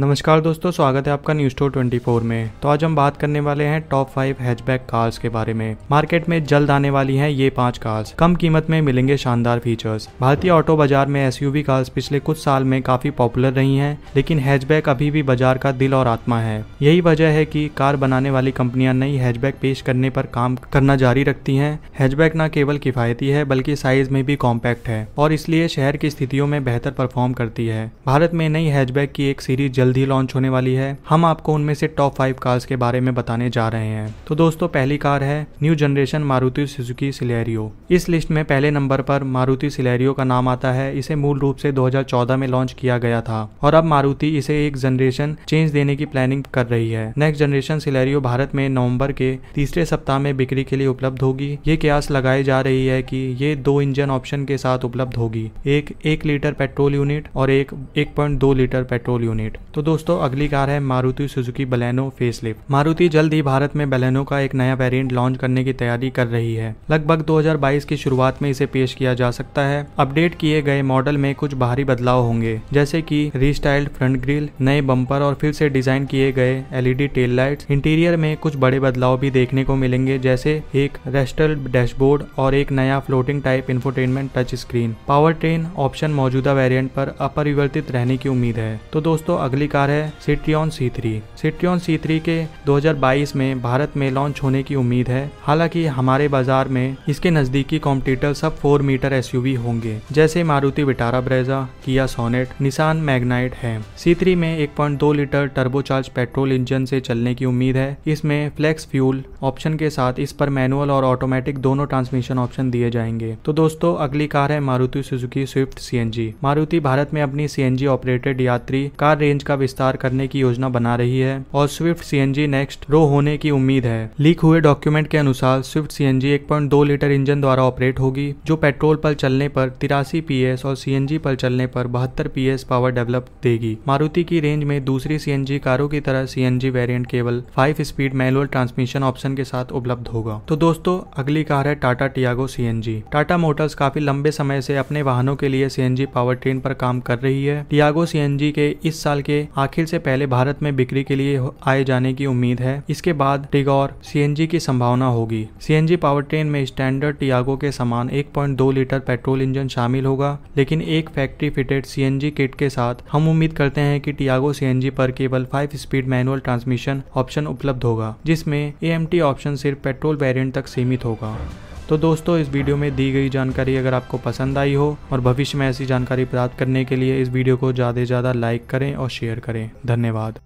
नमस्कार दोस्तों स्वागत है आपका न्यूज स्टोर फोर में तो आज हम बात करने वाले हैं टॉप फाइव हैचबैक कार्स के बारे में मार्केट में जल्द आने वाली हैं ये पांच कार्स कम कीमत में मिलेंगे शानदार फीचर्स भारतीय ऑटो बाजार में एसयूवी कार्स पिछले कुछ साल में काफी पॉपुलर रही हैं लेकिन हैचबैक अभी भी बाजार का दिल और आत्मा है यही वजह है की कार बनाने वाली कंपनियां नई हैचबैक पेश करने पर काम करना जारी रखती है हैचबैक न केवल किफायती है बल्कि साइज में भी कॉम्पैक्ट है और इसलिए शहर की स्थितियों में बेहतर परफॉर्म करती है भारत में नई हैचबैक की एक सीरीज जल्द ही लॉन्च होने वाली है हम आपको उनमें से टॉप फाइव कार्स के बारे में बताने जा रहे हैं तो दोस्तों पहली कार है new generation Maruti Suzuki Celerio इस लिस्ट में पहले नंबर पर मारुति सिलेरियो का नाम आता है इसे मूल रूप से 2014 में लॉन्च किया गया था और अब मारुति इसे एक जनरेशन चेंज देने की प्लानिंग कर रही है नेक्स्ट जनरेशन सिलेरियो भारत में नवम्बर के तीसरे सप्ताह में बिक्री के लिए उपलब्ध होगी ये कयास लगाई जा रही है की ये दो इंजन ऑप्शन के साथ उपलब्ध होगी एक एक लीटर पेट्रोल यूनिट और एक एक पॉइंट दो लीटर पेट्रोल यूनिट तो दोस्तों अगली कार है Maruti Suzuki Baleno facelift Maruti जल्द ही भारत में बलेनो का एक नया वेरिएंट लॉन्च करने की तैयारी कर रही है लगभग 2022 की शुरुआत में इसे पेश किया जा सकता है अपडेट किए गए मॉडल में कुछ बाहरी बदलाव होंगे जैसे की रिस्टाइल्ड फ्रंट ग्रिल नए बम्पर और फिर से डिजाइन किए गए एलईडी टेल लाइट इंटीरियर में कुछ बड़े बदलाव भी देखने को मिलेंगे जैसे एक रेस्टल डैशबोर्ड और एक नया floating type infotainment touch screen power train option मौजूदा वेरिएंट पर अपरिवर्तित रहने की उम्मीद है तो दोस्तों अगली दूसरी कार है Citroen C three Citroen C three के 2022 में भारत में लॉन्च होने की उम्मीद है हालांकि हमारे बाजार में इसके नजदीकी कॉम्पिटिटर सब फोर मीटर एस होंगे जैसे Maruti Vitara Brezza Kia Sonet Nissan Magnite है सी में एक लीटर टर्बोचार्ज पेट्रोल इंजन से चलने की उम्मीद है इसमें फ्लेक्स फ्यूल ऑप्शन के साथ इस पर मैनुअल और ऑटोमेटिक दोनों ट्रांसमिशन ऑप्शन दिए जाएंगे तो दोस्तों अगली कार है Maruti Suzuki Swift C Maruti Bharat में अपनी सी ऑपरेटेड यात्री कार रेंज का विस्तार करने की योजना बना रही है और स्विफ्ट सी नेक्स्ट रो होने की उम्मीद है लीक हुए डॉक्यूमेंट के अनुसार Swift C N litre engine द्वारा ऑपरेट होगी जो पेट्रोल पर चलने पर तिरासी पीएस और सीएनजी पर चलने पर बहत्तर पीएस पावर डेवलप देगी मारुति की रेंज में दूसरी सीएनजी कारों की तरह सीएनजी वेरिएंट केवल five speed manual transmission option के साथ उपलब्ध होगा तो दोस्तों अगली कार है Tata Tiago CNG Tata Motors काफी लंबे समय से अपने वाहनों के लिए सीएनजी पावर ट्रेन पर काम कर रही है टियागो सीएनजी के इस साल के आखिर से पहले भारत में बिक्री के लिए आए जाने की उम्मीद है इसके बाद टिगोर सीएनजी की संभावना होगी सीएनजी पावर ट्रेन में स्टैंडर्ड टियागो के समान 1.2 लीटर पेट्रोल इंजन शामिल होगा लेकिन एक फैक्ट्री फिटेड सीएनजी किट के साथ हम उम्मीद करते हैं कि टियागो सीएनजी पर केवल five speed manual transmission option उपलब्ध होगा जिसमें ए ऑप्शन सिर्फ पेट्रोल वेरियंट तक सीमित होगा तो दोस्तों इस वीडियो में दी गई जानकारी अगर आपको पसंद आई हो और भविष्य में ऐसी जानकारी प्राप्त करने के लिए इस वीडियो को ज़्यादा से ज़्यादा लाइक करें और शेयर करें धन्यवाद